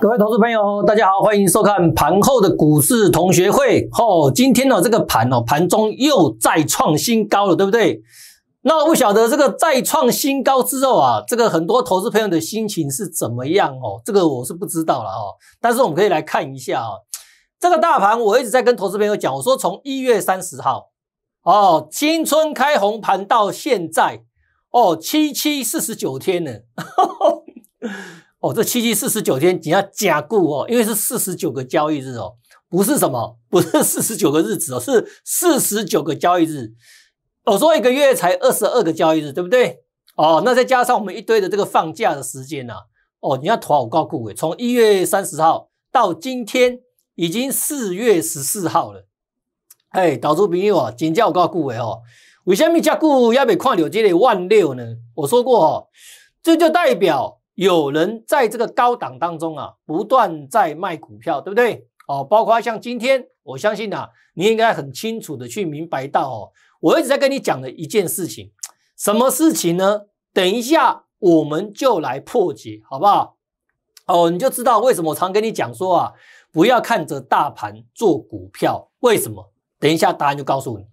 各位投资朋友，大家好，欢迎收看盘后的股市同学会。哦，今天呢这个盘哦，盘中又再创新高了，对不对？那我不晓得这个再创新高之后啊，这个很多投资朋友的心情是怎么样哦？这个我是不知道了哦。但是我们可以来看一下啊，这个大盘，我一直在跟投资朋友讲，我说从一月三十号哦，新春开红盘到现在哦，七七四十九天呢。哦，这七七四十九天，你要加固哦，因为是四十九个交易日哦，不是什么，不是四十九个日子哦，是四十九个交易日。我说一个月才二十二个交易日，对不对？哦，那再加上我们一堆的这个放假的时间呐，哦，你要妥我告顾伟，从一月三十号到今天已经四月十四号了。哎，导出朋友啊，请教我告顾伟哦，为什么加固要还未看到这个万六呢？我说过哦，这就代表。有人在这个高档当中啊，不断在卖股票，对不对？哦，包括像今天，我相信啊，你应该很清楚的去明白到哦，我一直在跟你讲的一件事情，什么事情呢？等一下我们就来破解，好不好？哦，你就知道为什么我常跟你讲说啊，不要看着大盘做股票，为什么？等一下答案就告诉你。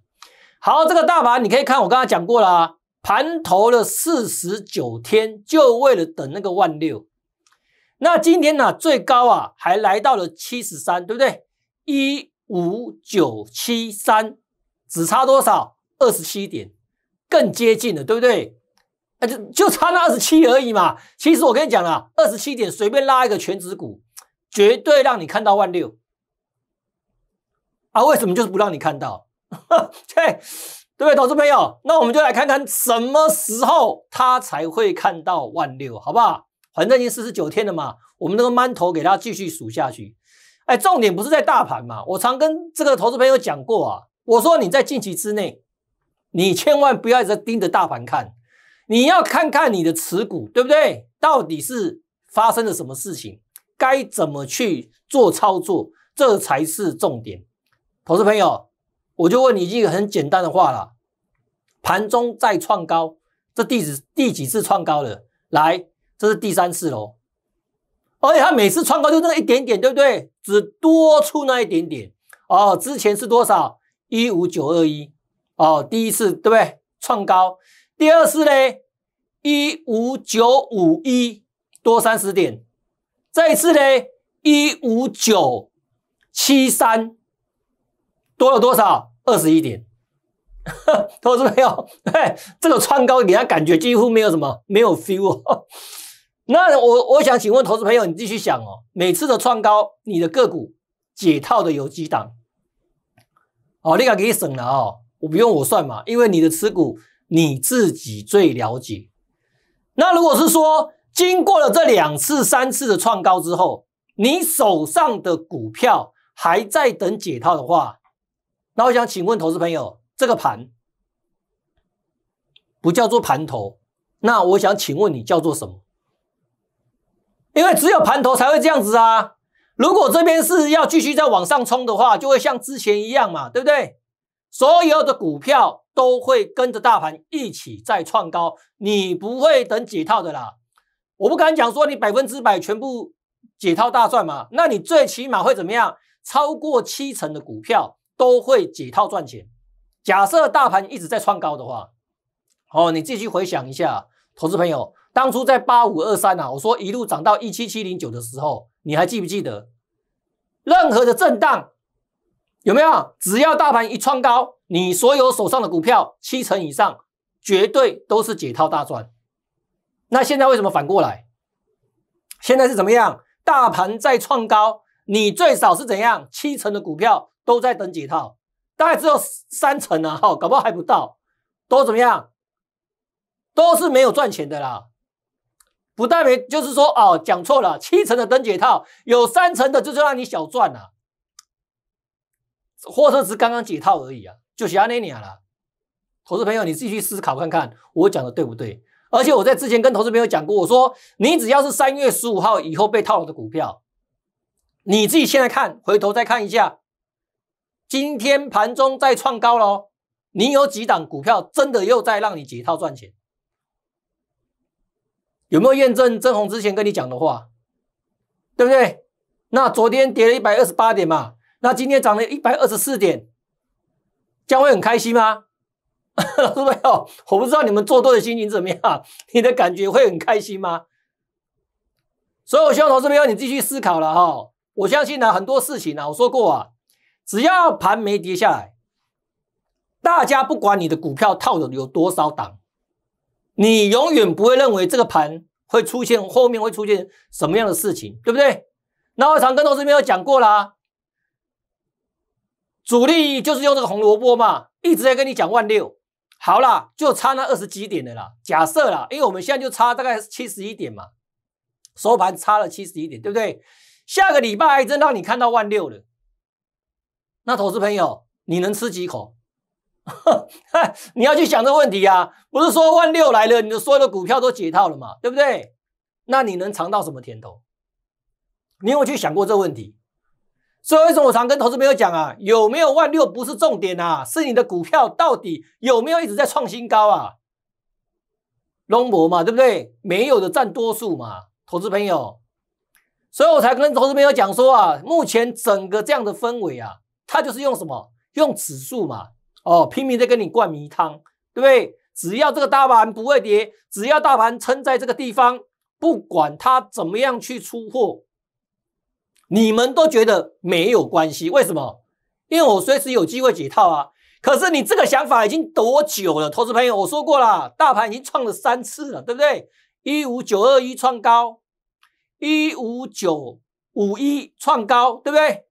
好，这个大盘你可以看，我刚才讲过了。盘头了四十九天，就为了等那个万六。那今天呢，最高啊，还来到了七十三，对不对？一五九七三，只差多少？二十七点，更接近了，对不对？啊，就就差那二十七而已嘛。其实我跟你讲啊，二十七点随便拉一个全指股，绝对让你看到万六啊。为什么就是不让你看到？对。对不对，投资朋友？那我们就来看看什么时候他才会看到万六，好不好？反正已经四十九天了嘛，我们那个馒头给大家继续数下去。哎，重点不是在大盘嘛，我常跟这个投资朋友讲过啊，我说你在近期之内，你千万不要一直盯着大盘看，你要看看你的持股，对不对？到底是发生了什么事情，该怎么去做操作，这才是重点，投资朋友。我就问你一个很简单的话了，盘中再创高，这第几第几次创高了？来，这是第三次喽。而且它每次创高就那一点点，对不对？只多出那一点点哦。之前是多少？一五九二一哦，第一次对不对？创高。第二次嘞，一五九五一多三十点。这一次嘞，一五九七三。多了多少？二十一点，投资朋友，嘿，这个创高给人感觉几乎没有什么，没有 feel 哦。那我我想请问投资朋友，你继续想哦，每次的创高，你的个股解套的有几档？哦，那个给你省了哦，我不用我算嘛，因为你的持股你自己最了解。那如果是说经过了这两次、三次的创高之后，你手上的股票还在等解套的话，那我想请问投资朋友，这个盘不叫做盘头？那我想请问你叫做什么？因为只有盘头才会这样子啊！如果这边是要继续再往上冲的话，就会像之前一样嘛，对不对？所有的股票都会跟着大盘一起再创高，你不会解套的啦。我不敢讲说你百分之百全部解套大赚嘛，那你最起码会怎么样？超过七成的股票。都会解套赚钱。假设大盘一直在创高的话，哦，你自己回想一下，投资朋友，当初在八五二三啊，我说一路涨到一七七零九的时候，你还记不记得？任何的震荡有没有？只要大盘一创高，你所有手上的股票七成以上绝对都是解套大赚。那现在为什么反过来？现在是怎么样？大盘在创高，你最少是怎样？七成的股票。都在等解套，大概只有三成啊，哈，搞不好还不到，都怎么样？都是没有赚钱的啦，不代表就是说哦，讲错了，七成的登解套，有三成的就是让你小赚了。货车只是刚刚解套而已啊，就写他那里啊了。投资朋友，你自己去思考看看，我讲的对不对？而且我在之前跟投资朋友讲过，我说你只要是三月十五号以后被套了的股票，你自己现在看，回头再看一下。今天盘中再创高了，你有几档股票真的又在让你解套赚钱？有没有验证曾红之前跟你讲的话？对不对？那昨天跌了一百二十八点嘛，那今天涨了一百二十四点，将会很开心吗？有没有？我不知道你们做多的心情怎么样，你的感觉会很开心吗？所以我希望投资者朋友你继续思考了哈。我相信呢，很多事情呢，我说过啊。只要盘没跌下来，大家不管你的股票套的有多少档，你永远不会认为这个盘会出现后面会出现什么样的事情，对不对？那我常跟同事们有讲过啦。主力就是用这个红萝卜嘛，一直在跟你讲万六。好了，就差那二十几点的啦，假设啦，因为我们现在就差大概七十一点嘛，收盘差了七十一点，对不对？下个礼拜还真让你看到万六了。那投资朋友，你能吃几口？你要去想这问题啊！不是说万六来了，你的所有的股票都解套了嘛？对不对？那你能尝到什么甜头？你有去想过这问题？所以为什么我常跟投资朋友讲啊？有没有万六不是重点啊？是你的股票到底有没有一直在创新高啊？龙博嘛，对不对？没有的占多数嘛，投资朋友。所以我才跟投资朋友讲说啊，目前整个这样的氛围啊。他就是用什么用指数嘛，哦，拼命在跟你灌迷汤，对不对？只要这个大盘不会跌，只要大盘撑在这个地方，不管他怎么样去出货，你们都觉得没有关系。为什么？因为我随时有机会解套啊。可是你这个想法已经多久了，投资朋友？我说过了，大盘已经创了三次了，对不对？一五九二一创高，一五九五一创高，对不对？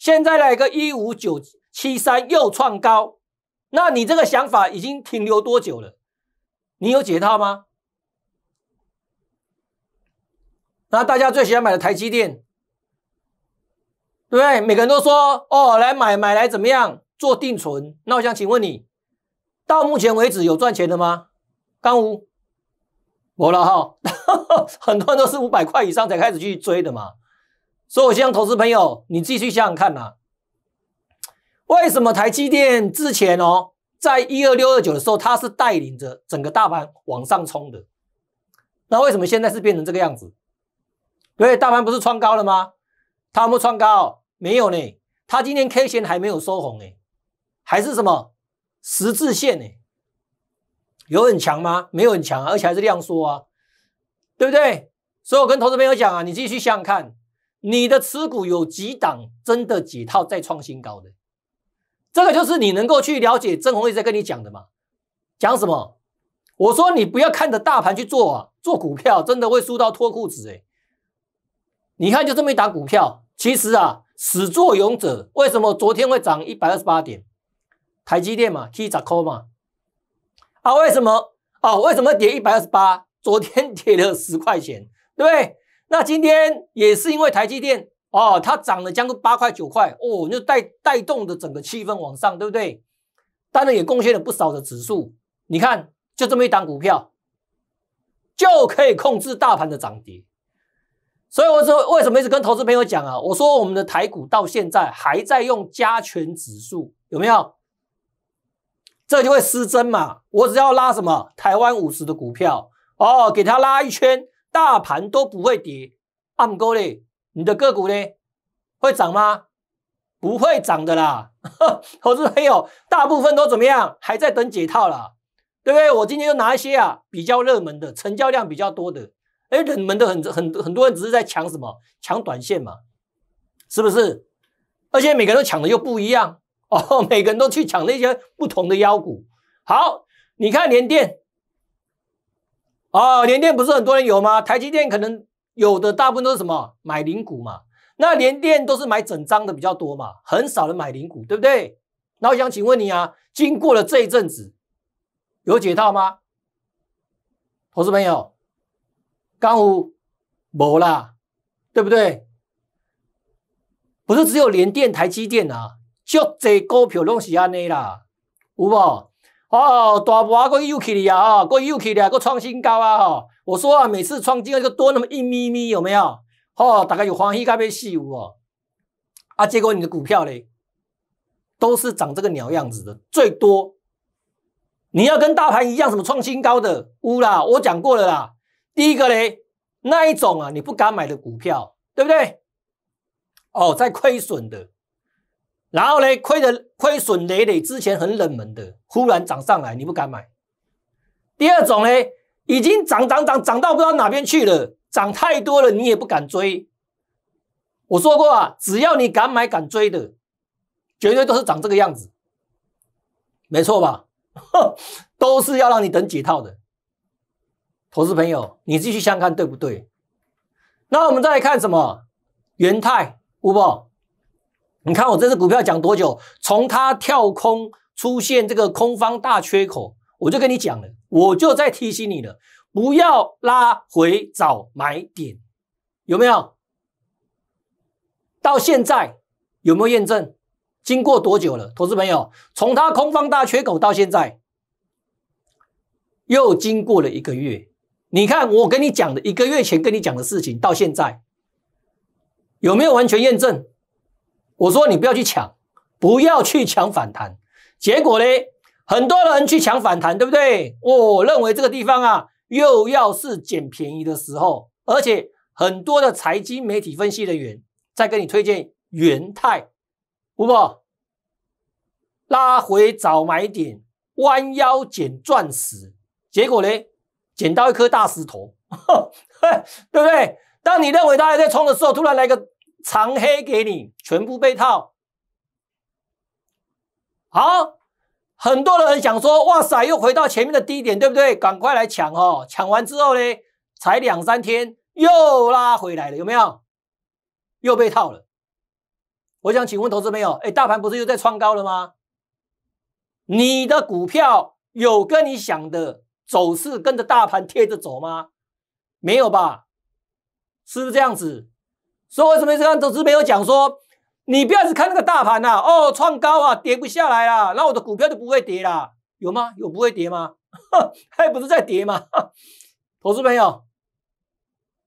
现在来个一五九七三又创高，那你这个想法已经停留多久了？你有解套吗？那大家最喜欢买的台积电，对不对？每个人都说哦，来买买来怎么样做定存？那我想请问你，到目前为止有赚钱的吗？刚无，我了哈，很多人都是五百块以上才开始去追的嘛。所以，我希望投资朋友，你自己去想想看呐，为什么台积电之前哦，在一二六二九的时候，它是带领着整个大盘往上冲的，那为什么现在是变成这个样子？因为大盘不是创高了吗？它不创高，没有呢。它今天 K 线还没有收红呢，还是什么十字线呢？有很强吗？没有很强，而且还是量缩啊，对不对？所以我跟投资朋友讲啊，你自己去想想看。你的持股有几档？真的几套再创新高的？这个就是你能够去了解曾宏毅在跟你讲的嘛？讲什么？我说你不要看着大盘去做啊，做股票真的会输到脱裤子哎！你看就这么一档股票，其实啊，始作俑者为什么昨天会涨一百二十八点？台积电嘛，K 十 K 嘛，啊为什么啊为什么跌一百二十八？昨天跌了十块钱，对不对？那今天也是因为台积电哦，它涨了将近八块九块哦，就带带动的整个气氛往上，对不对？当然也贡献了不少的指数。你看，就这么一档股票就可以控制大盘的涨跌。所以我为什么一直跟投资朋友讲啊？我说我们的台股到现在还在用加权指数，有没有？这就会失真嘛。我只要拉什么台湾五十的股票哦，给它拉一圈。大盘都不会跌，暗沟咧，你的个股咧会涨吗？不会涨的啦，投是朋友，大部分都怎么样？还在等解套啦，对不对？我今天又拿一些啊，比较热门的，成交量比较多的，哎，冷门的很，很很多人只是在抢什么？抢短线嘛，是不是？而且每个人都抢的又不一样哦，每个人都去抢那些不同的妖股。好，你看连电。哦，联电不是很多人有吗？台积电可能有的大部分都是什么买零股嘛？那联电都是买整张的比较多嘛，很少人买零股，对不对？那我想请问你啊，经过了这一阵子，有解套吗？投资朋友，刚股没啦，对不对？不是只有联电、台积电啊，就这股票拢是安尼啦，有无？哦，大盘哥又起了啊，哥又去了，哥创新高啊！我说啊，每次创新高就多那么一咪咪，有没有？哦，大概有黄黑咖啡喜乌啊！啊，结果你的股票嘞，都是长这个鸟样子的，最多你要跟大盘一样，什么创新高的乌啦，我讲过了啦。第一个嘞，那一种啊，你不敢买的股票，对不对？哦，在亏损的。然后呢，亏的亏损累累，之前很冷门的，忽然涨上来，你不敢买。第二种呢，已经涨涨涨涨到不知道哪边去了，涨太多了，你也不敢追。我说过啊，只要你敢买敢追的，绝对都是长这个样子，没错吧？都是要让你等解套的，投资朋友，你继续相看对不对？那我们再来看什么？元泰、五宝。你看我这支股票讲多久？从它跳空出现这个空方大缺口，我就跟你讲了，我就在提醒你了，不要拉回找买点，有没有？到现在有没有验证？经过多久了，投资朋友？从它空方大缺口到现在，又经过了一个月。你看我跟你讲的一个月前跟你讲的事情，到现在有没有完全验证？我说你不要去抢，不要去抢反弹。结果呢，很多人去抢反弹，对不对？我认为这个地方啊，又要是捡便宜的时候，而且很多的财经媒体分析人员在跟你推荐元泰，不不，拉回早买点，弯腰捡钻石。结果呢，捡到一颗大石头，对不对？当你认为它还在冲的时候，突然来个。长黑给你，全部被套好，很多人想说：“哇塞，又回到前面的低点，对不对？”赶快来抢哦！抢完之后呢，才两三天又拉回来了，有没有？又被套了。我想请问投资朋友，哎，大盘不是又在创高了吗？你的股票有跟你想的走势跟着大盘贴着走吗？没有吧？是不是这样子？以为什么这样？投资没有讲说，你不要只看那个大盘呐，哦，创高啊，跌不下来啊，那我的股票就不会跌了，有吗？有不会跌吗？还不是在跌吗？投资朋友，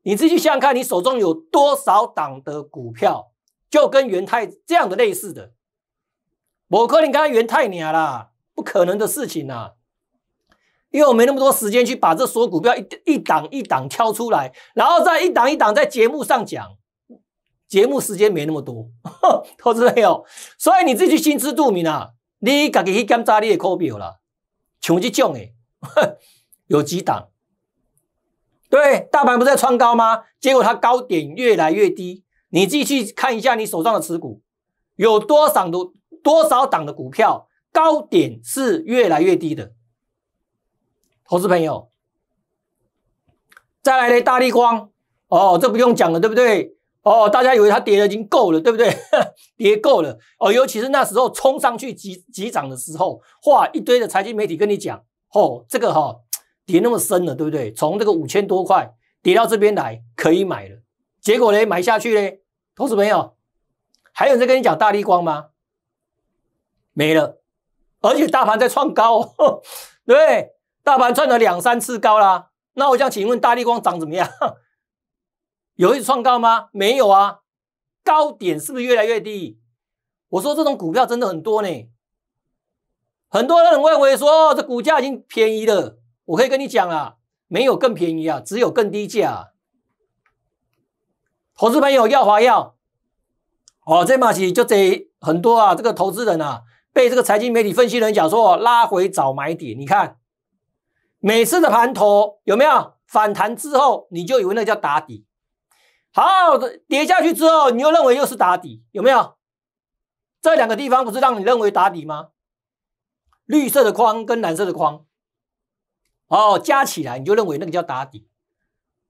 你自己想想看，你手中有多少档的股票，就跟元泰这样的类似的，我可你跟元泰你啊啦，不可能的事情呐，因为我没那么多时间去把这所股票一一档一档挑出来，然后再一档一档在节目上讲。节目时间没那么多，投资朋友，所以你自己心知肚明啊，你自己去检查你的课表啦，像这种的 有几档？对，大盘不是在创高吗？结果它高点越来越低。你自己去看一下，你手上的持股有多少的多少档的股票，高点是越来越低的，投资朋友。再来嘞，大立光哦，这不用讲了，对不对？哦，大家以为它跌了已经够了，对不对？跌够了哦，尤其是那时候冲上去急急涨的时候，哇，一堆的财经媒体跟你讲，哦，这个哈跌那么深了，对不对？从这个五千多块跌到这边来可以买了，结果呢买下去呢，投资没有？还有在跟你讲大力光吗？没了，而且大盘在创高，对，大盘创了两三次高啦。那我想请问大力光涨怎么样？有一直创高吗？没有啊，高点是不是越来越低？我说这种股票真的很多呢，很多人认为说这股价已经便宜了。我可以跟你讲啊，没有更便宜啊，只有更低价。投资朋友要华要，哦，这马起就得很多啊，这个投资人啊，被这个财经媒体分析人讲说拉回找买点。你看每次的盘头有没有反弹之后，你就以为那叫打底。好，跌下去之后，你又认为又是打底，有没有？这两个地方不是让你认为打底吗？绿色的框跟蓝色的框，哦，加起来你就认为那个叫打底，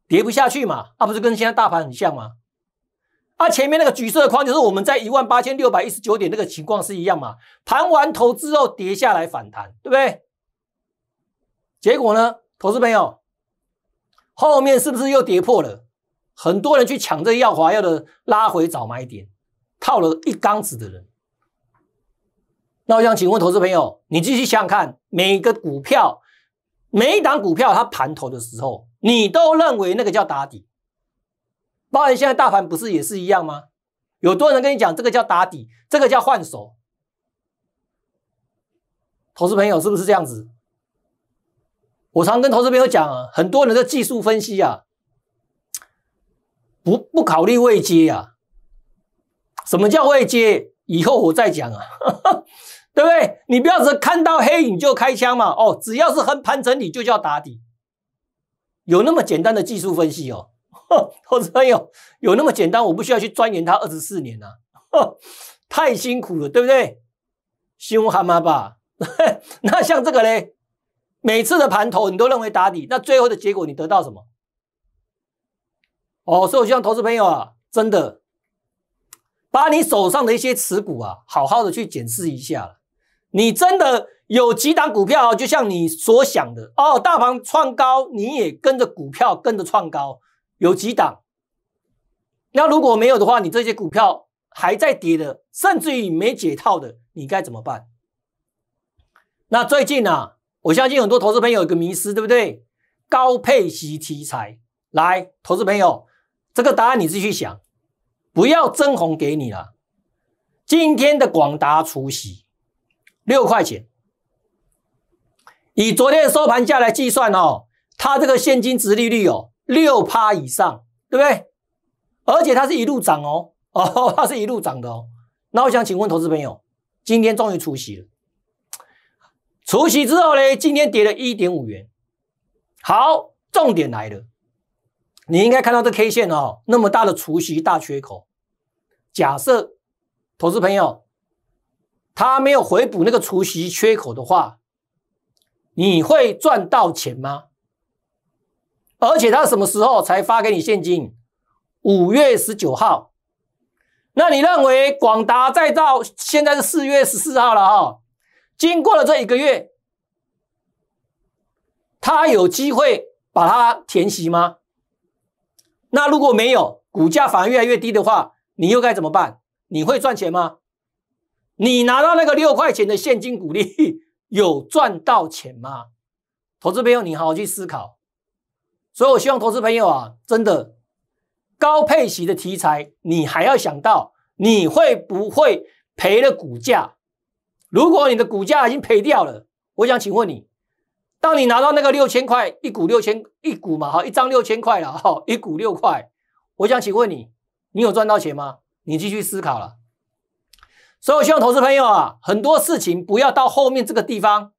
跌不下去嘛，那不是跟现在大盘很像吗？啊，前面那个橘色的框就是我们在一万八千六百一十九点那个情况是一样嘛，盘完头之后跌下来反弹，对不对？结果呢，投资朋友，后面是不是又跌破了？很多人去抢这药华药的拉回找买点，套了一缸子的人。那我想请问投资朋友，你继续想想看，每个股票，每一档股票它盘头的时候，你都认为那个叫打底？包括现在大盘不是也是一样吗？有多人跟你讲这个叫打底，这个叫换手。投资朋友是不是这样子？我常跟投资朋友讲，很多人的技术分析啊，不不考虑未接啊？什么叫未接？以后我再讲啊，对不对？你不要说看到黑影就开枪嘛。哦，只要是横盘整理就叫打底，有那么简单的技术分析哦？投资朋友有那么简单？我不需要去钻研它二十四年呐，太辛苦了，对不对？辛苦蛤蟆吧？那像这个嘞，每次的盘头你都认为打底，那最后的结果你得到什么？哦，所以我希望投资朋友啊，真的把你手上的一些持股啊，好好的去检视一下。你真的有几档股票，就像你所想的哦，大盘创高，你也跟着股票跟着创高，有几档？那如果没有的话，你这些股票还在跌的，甚至于没解套的，你该怎么办？那最近呢，我相信很多投资朋友有个迷失，对不对？高配息题材来，投资朋友。这个答案你自己去想，不要真红给你了。今天的广达出息六块钱，以昨天的收盘价来计算哦，它这个现金值利率有六趴以上，对不对？而且它是一路涨哦，哦，它是一路涨的哦。那我想请问投资朋友，今天终于出息了，出息之后呢，今天跌了一点五元。好，重点来了。你应该看到这 K 线哦，那么大的除夕大缺口。假设投资朋友他没有回补那个除夕缺口的话，你会赚到钱吗？而且他什么时候才发给你现金？五月十九号。那你认为广达再造现在是四月十四号了哈，经过了这一个月，他有机会把它填息吗？那如果没有股价反而越来越低的话，你又该怎么办？你会赚钱吗？你拿到那个六块钱的现金股利，有赚到钱吗？投资朋友，你好好去思考。所以，我希望投资朋友啊，真的高配息的题材，你还要想到你会不会赔了股价。如果你的股价已经赔掉了，我想请问你。当你拿到那个六千块一股六千一股嘛哈一张六千块了哈一股六块，我想请问你，你有赚到钱吗？你继续思考了。所以我希望投资朋友啊，很多事情不要到后面这个地方，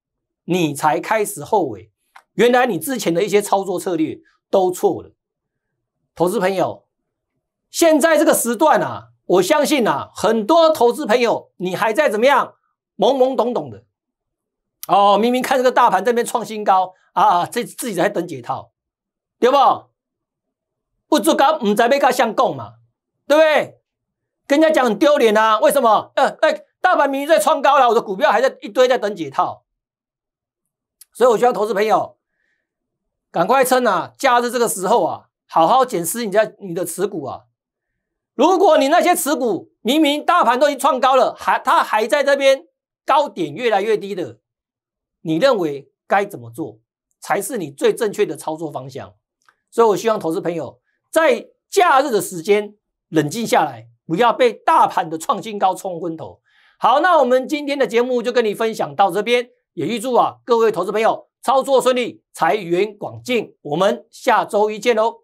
你才开始后悔，原来你之前的一些操作策略都错了。投资朋友，现在这个时段啊，我相信啊，很多投资朋友你还在怎么样懵懵懂懂的。哦，明明看这个大盘这边创新高啊，这自己在等解套，对不？我做高，唔在被噶相供嘛，对不对？跟人家讲很丢脸啊？为什么？呃，大大盘明明在创高了，我的股票还在一堆在等解套，所以我希望投资朋友赶快趁啊假日这个时候啊，好好检视你家你的持股啊。如果你那些持股明明大盘都已经创高了，还它还在这边高点越来越低的。你认为该怎么做才是你最正确的操作方向？所以我希望投资朋友在假日的时间冷静下来，不要被大盘的创新高冲昏头。好，那我们今天的节目就跟你分享到这边，也预祝啊各位投资朋友操作顺利，财源广进。我们下周一见喽。